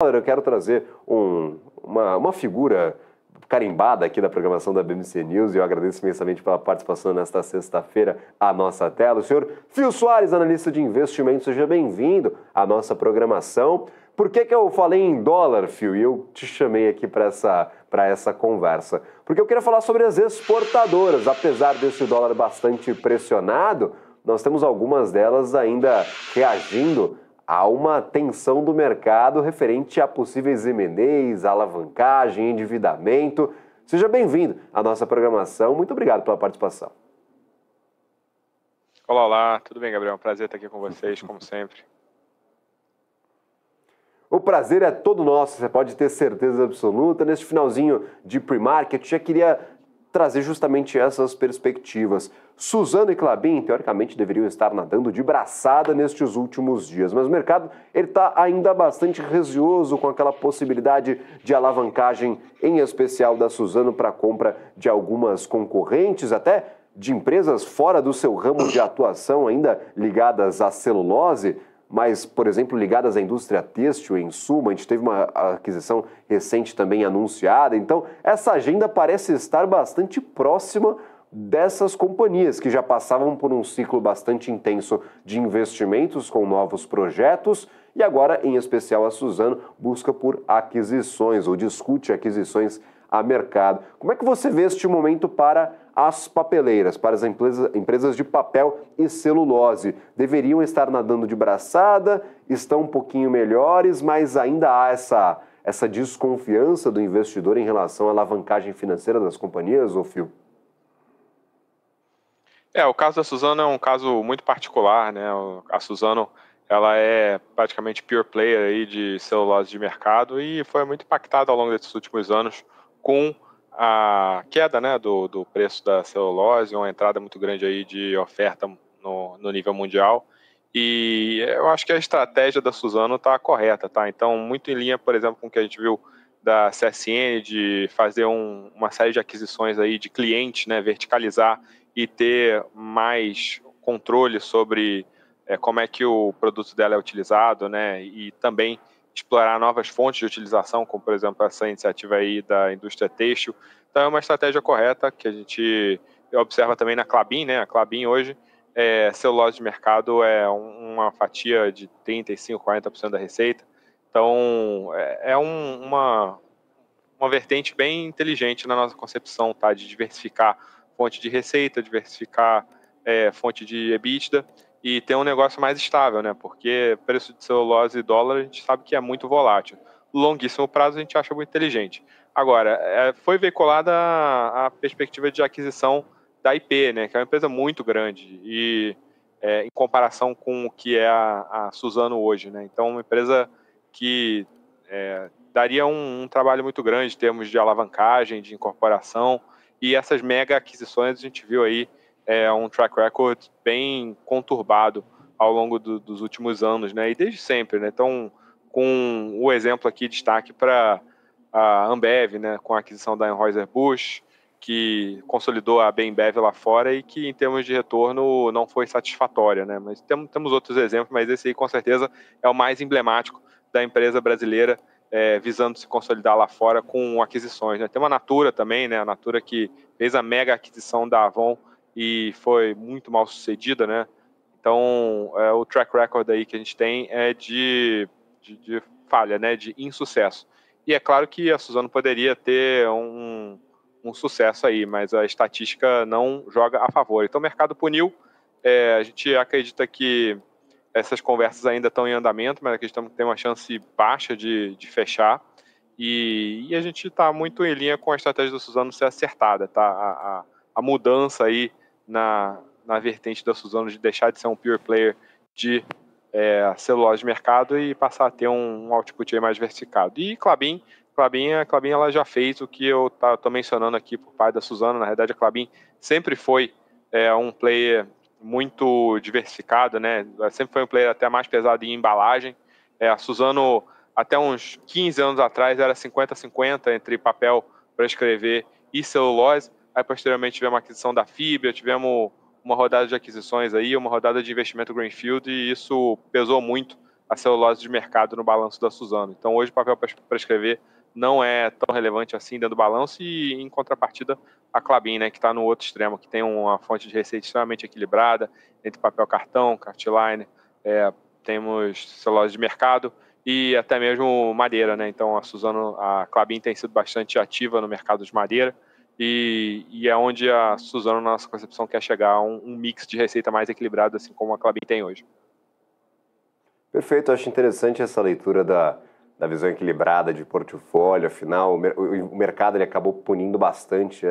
Eu quero trazer um, uma, uma figura carimbada aqui da programação da BMC News e eu agradeço imensamente pela participação nesta sexta-feira à nossa tela. O senhor Fio Soares, analista de investimentos, seja bem-vindo à nossa programação. Por que, que eu falei em dólar, Fio, e eu te chamei aqui para essa, essa conversa? Porque eu queria falar sobre as exportadoras. Apesar desse dólar bastante pressionado, nós temos algumas delas ainda reagindo há uma tensão do mercado referente a possíveis MNEs, alavancagem, endividamento. Seja bem-vindo à nossa programação. Muito obrigado pela participação. Olá, olá. Tudo bem, Gabriel? Prazer estar aqui com vocês, como sempre. O prazer é todo nosso, você pode ter certeza absoluta. Neste finalzinho de pre-market, já queria trazer justamente essas perspectivas. Suzano e Clabin, teoricamente, deveriam estar nadando de braçada nestes últimos dias, mas o mercado está ainda bastante receoso com aquela possibilidade de alavancagem, em especial da Suzano, para compra de algumas concorrentes, até de empresas fora do seu ramo de atuação, ainda ligadas à celulose mas, por exemplo, ligadas à indústria têxtil, em suma, a gente teve uma aquisição recente também anunciada. Então, essa agenda parece estar bastante próxima dessas companhias que já passavam por um ciclo bastante intenso de investimentos com novos projetos e agora, em especial, a Suzano busca por aquisições ou discute aquisições a mercado. Como é que você vê este momento para as papeleiras, para as empresas de papel e celulose? Deveriam estar nadando de braçada, estão um pouquinho melhores, mas ainda há essa, essa desconfiança do investidor em relação à alavancagem financeira das companhias, ou Fio? É, o caso da Suzano é um caso muito particular, né? A Suzano ela é praticamente pure player aí de celulose de mercado e foi muito impactada ao longo desses últimos anos com a queda né, do, do preço da celulose, uma entrada muito grande aí de oferta no, no nível mundial. E eu acho que a estratégia da Suzano está correta, tá? Então, muito em linha, por exemplo, com o que a gente viu da CSN de fazer um, uma série de aquisições aí de clientes, né, verticalizar e ter mais controle sobre é, como é que o produto dela é utilizado, né, e também explorar novas fontes de utilização, como por exemplo essa iniciativa aí da indústria têxtil. Então é uma estratégia correta que a gente observa também na Clabin, né, a Clabin hoje é, celulose de mercado é uma fatia de 35, 40% da receita então, é, é um, uma, uma vertente bem inteligente na nossa concepção, tá? De diversificar fonte de receita, diversificar é, fonte de EBITDA e ter um negócio mais estável, né? Porque preço de celulose e dólar a gente sabe que é muito volátil. Longuíssimo prazo a gente acha muito inteligente. Agora, é, foi veiculada a, a perspectiva de aquisição da IP, né? Que é uma empresa muito grande e é, em comparação com o que é a, a Suzano hoje, né? Então, uma empresa que é, daria um, um, trabalho muito grande em termos de alavancagem, de incorporação, e essas mega aquisições a gente viu aí é, um track record bem conturbado ao longo do, dos últimos anos, né? E desde sempre, né? Então, com o exemplo aqui, destaque para a Ambev, né? Com a aquisição da Anheuser-Busch, que consolidou a Bembev lá fora e que, em termos de retorno, não foi satisfatória, né? Mas temos, temos outros exemplos, mas esse aí, com certeza, é o mais emblemático da empresa brasileira é, visando se consolidar lá fora com aquisições. Né? Tem uma Natura também, né? A Natura que fez a mega aquisição da Avon e foi muito mal sucedida, né? Então, é, o track record aí que a gente tem é de, de, de, falha, né? De insucesso. E é claro que a Suzano poderia ter um, um sucesso aí, mas a estatística não joga a favor. Então, o mercado puniu. É, a gente acredita que essas conversas ainda estão em andamento, mas a gente tem uma chance baixa de, de fechar. E, e a gente está muito em linha com a estratégia do Suzano ser acertada, tá? A, a, a mudança aí na, na vertente da Suzano de deixar de ser um pure player de é, celular de mercado e passar a ter um, um output mais diversificado. E Clabin, Clabin, a Clabin ela já fez o que eu estou tá, mencionando aqui por parte da Suzano, Na verdade, a Clabin sempre foi é, um player muito diversificado, né? Sempre foi um player até mais pesado em embalagem. É, a Suzano, até uns 15 anos atrás, era 50-50 entre papel para escrever e celulose. Aí, posteriormente, tivemos a aquisição da Fibra, tivemos uma rodada de aquisições aí, uma rodada de investimento Greenfield, e isso pesou muito a celulose de mercado no balanço da Suzano. Então, hoje, o papel para escrever não é tão relevante assim dentro do balanço e, em contrapartida, a Clabin, né, que está no outro extremo, que tem uma fonte de receita extremamente equilibrada entre papel cartão, cartline, é, temos celulares de mercado e até mesmo madeira, né? Então a Suzano, a Clabin tem sido bastante ativa no mercado de madeira e, e é onde a Suzano, na nossa concepção, quer chegar a um, um mix de receita mais equilibrado, assim como a Clabin tem hoje. Perfeito, acho interessante essa leitura da, da visão equilibrada de portfólio, afinal, o, mercado ele acabou punindo bastante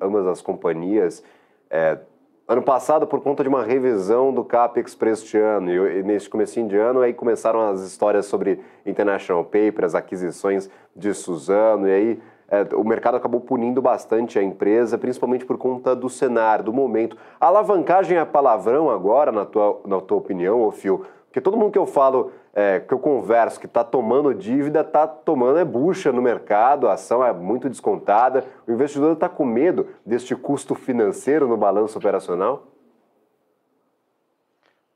ambas as companhias. É, ano passado, por conta de uma revisão do CAPEX para este ano, e, e neste começo de ano, aí começaram as histórias sobre International Paper, as aquisições de Suzano, e aí é, o mercado acabou punindo bastante a empresa, principalmente por conta do cenário, do momento. A alavancagem é palavrão agora, na tua, na tua opinião, ô Fio? Porque todo mundo que eu falo é, que eu converso que está tomando dívida, está tomando é bucha no mercado, a ação é muito descontada. O investidor está com medo deste custo financeiro no balanço operacional?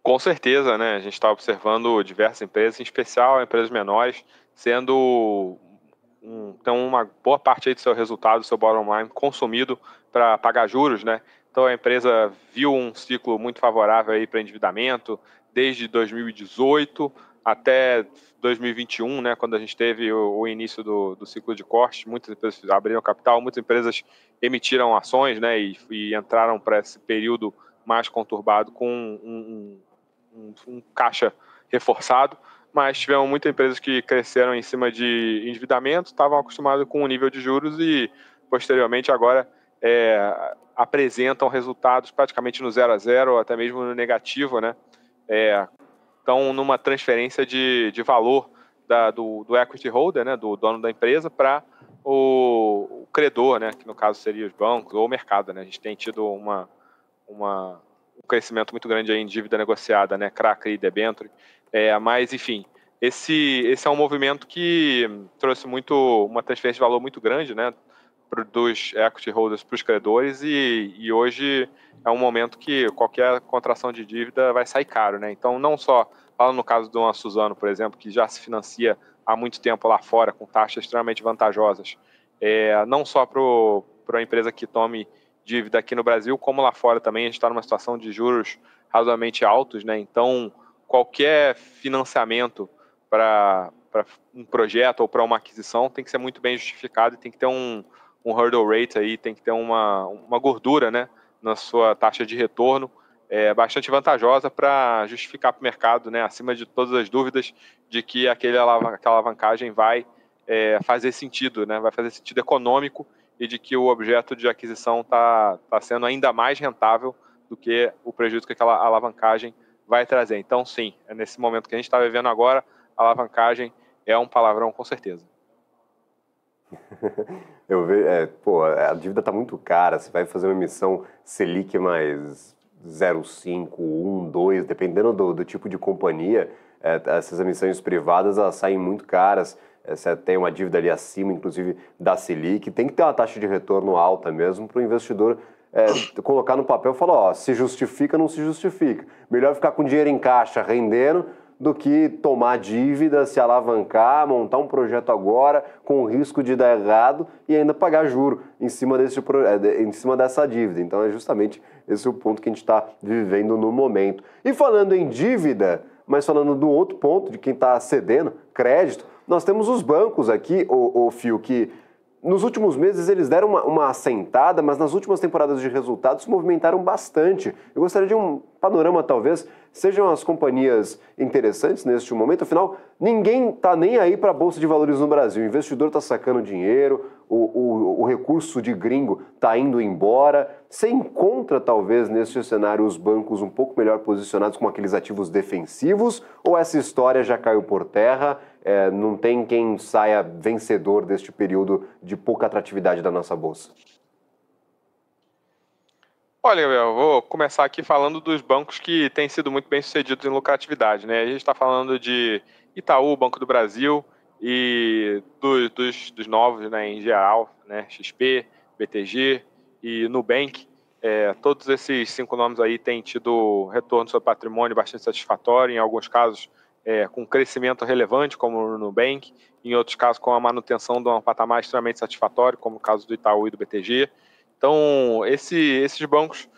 Com certeza, né? A gente está observando diversas empresas, em especial empresas menores, sendo então uma boa parte do seu resultado, do seu bottom line consumido para pagar juros, né? Então a empresa viu um ciclo muito favorável aí para endividamento desde 2018, até 2021, né, quando a gente teve o, o início do, do, ciclo de corte, muitas empresas abriram capital, muitas empresas emitiram ações né, e, e entraram para esse período mais conturbado com um, um, um, um caixa reforçado mas tivemos muitas empresas que cresceram em cima de endividamento, estavam acostumadas com o nível de juros e, posteriormente, agora é, apresentam resultados praticamente no zero a zero, até mesmo no negativo, né? É, estão numa transferência de, de valor da, do, do equity holder, né, do dono da empresa, para o, o, credor, né, que no caso seria os bancos ou o mercado. Né? A gente tem tido uma, uma, um crescimento muito grande aí em dívida negociada, né, CRA, CRI, debenture. É, mas, enfim, esse, esse é um movimento que trouxe muito uma transferência de valor muito grande, né, dos equity holders para os credores e, e, hoje é um momento que qualquer contração de dívida vai sair caro, né? Então, não só, falando no caso de uma Suzano, por exemplo, que já se financia há muito tempo lá fora com taxas extremamente vantajosas, é, não só para a empresa que tome dívida aqui no Brasil, como lá fora também, a gente está numa situação de juros razoavelmente altos, né? Então, qualquer financiamento para um projeto ou para uma aquisição tem que ser muito bem justificado e tem que ter um, um hurdle rate aí, tem que ter uma, uma gordura né, na sua taxa de retorno é, bastante vantajosa para justificar para o mercado, né, acima de todas as dúvidas, de que aquele, aquela alavancagem vai é, fazer sentido, né, vai fazer sentido econômico e de que o objeto de aquisição está tá sendo ainda mais rentável do que o prejuízo que aquela alavancagem vai trazer. Então, sim, é nesse momento que a gente está vivendo agora, alavancagem é um palavrão com certeza. Eu vejo, é, pô, a dívida está muito cara, você vai fazer uma emissão Selic mais 0,5, 1, 2, dependendo do, do tipo de companhia, é, essas emissões privadas elas saem muito caras, é, você tem uma dívida ali acima, inclusive, da Selic, tem que ter uma taxa de retorno alta mesmo para o investidor é, colocar no papel e falar, ó, se justifica, não se justifica. Melhor ficar com dinheiro em caixa rendendo do que tomar dívida, se alavancar, montar um projeto agora com o risco de dar errado e ainda pagar juro em cima, desse, eh, em cima dessa dívida. Então é justamente esse o ponto que a gente está vivendo no momento. E falando em dívida, mas falando do outro ponto, de quem está cedendo crédito, nós temos os bancos aqui, o, o Fio, que nos últimos meses eles deram uma, uma assentada, mas nas últimas temporadas de resultados se movimentaram bastante. Eu gostaria de um panorama, talvez, sejam as companhias interessantes neste momento, afinal, ninguém está nem aí para a Bolsa de Valores no Brasil. O investidor está sacando dinheiro, o, o, o, recurso de gringo está indo embora. Você encontra, talvez, neste cenário, os bancos um pouco melhor posicionados com aqueles ativos defensivos, ou essa história já caiu por terra? É, não tem quem saia vencedor deste período de pouca atratividade da nossa Bolsa? Olha, Gabriel, vou começar aqui falando dos bancos que têm sido muito bem sucedidos em lucratividade. Né? A gente está falando de Itaú, Banco do Brasil e dos, dos, novos né, em geral, né? XP, BTG e Nubank. É, todos esses cinco nomes aí têm tido retorno sobre patrimônio bastante satisfatório, em alguns casos é, com crescimento relevante, como o Nubank, em outros casos com a manutenção de um patamar extremamente satisfatório, como o caso do Itaú e do BTG. Então, esse, esses bancos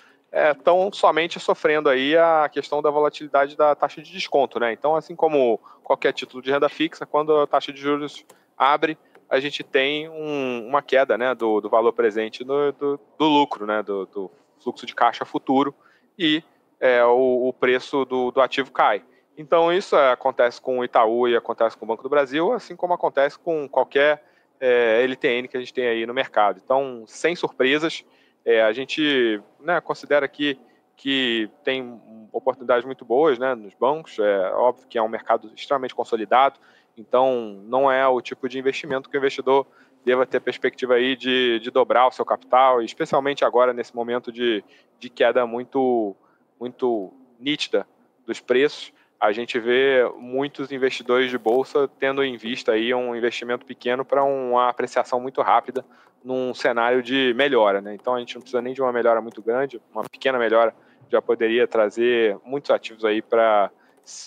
estão é, somente sofrendo aí a questão da volatilidade da taxa de desconto, né? Então, assim como qualquer título de renda fixa, quando a taxa de juros abre, a gente tem um, uma queda, né, do, do valor presente do, do, do lucro, né, do, do, fluxo de caixa futuro e é, o, o, preço do, ativo cai. Então, isso acontece com o Itaú e acontece com o Banco do Brasil, assim como acontece com qualquer é, LTN que a gente tem aí no mercado. Então, sem surpresas, é, a gente né, considera que, que tem oportunidades muito boas né, nos bancos. É óbvio que é um mercado extremamente consolidado, então não é o tipo de investimento que o investidor deva ter perspectiva aí de, de dobrar o seu capital, especialmente agora nesse momento de, de queda muito, muito nítida dos preços a gente vê muitos investidores de bolsa tendo em vista aí um investimento pequeno para uma apreciação muito rápida num cenário de melhora, né? Então a gente não precisa nem de uma melhora muito grande, uma pequena melhora já poderia trazer muitos ativos aí para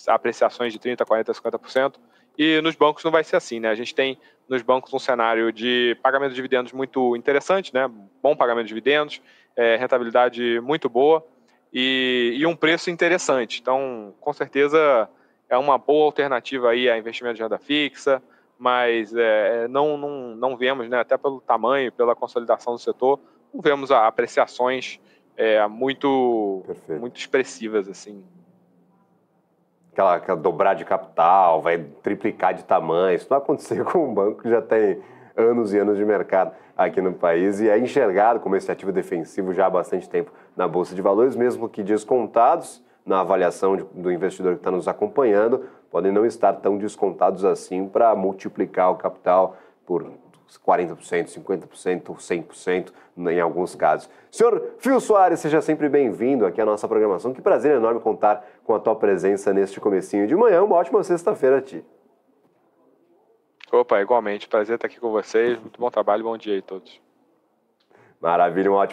apreciações de 30, 40, 50%. E nos bancos não vai ser assim, né? A gente tem nos bancos um cenário de pagamento de dividendos muito interessante, né? Bom pagamento de dividendos, é, rentabilidade muito boa e, e um preço interessante. Então, com certeza é uma boa alternativa aí a investimento de renda fixa, mas é, é não, não, não vemos, né, até pelo tamanho, pela consolidação do setor, não vemos apreciações é, muito, muito expressivas assim. Aquela, aquela dobrar de capital, vai triplicar de tamanho. Isso não vai acontecer com um banco que já tem anos e anos de mercado aqui no país e é enxergado como esse ativo defensivo já há bastante tempo na Bolsa de Valores, mesmo que descontados na avaliação de, do investidor que está nos acompanhando, podem não estar tão descontados assim para multiplicar o capital por 40%, 50%, 100% em alguns casos. Senhor Fio Soares, seja sempre bem-vindo aqui à nossa programação. Que prazer enorme contar com a tua presença neste comecinho de manhã. Uma ótima sexta-feira a ti. Opa, igualmente. Prazer estar aqui com vocês. Muito bom trabalho. Bom dia aí a todos. Maravilha, um ótimo.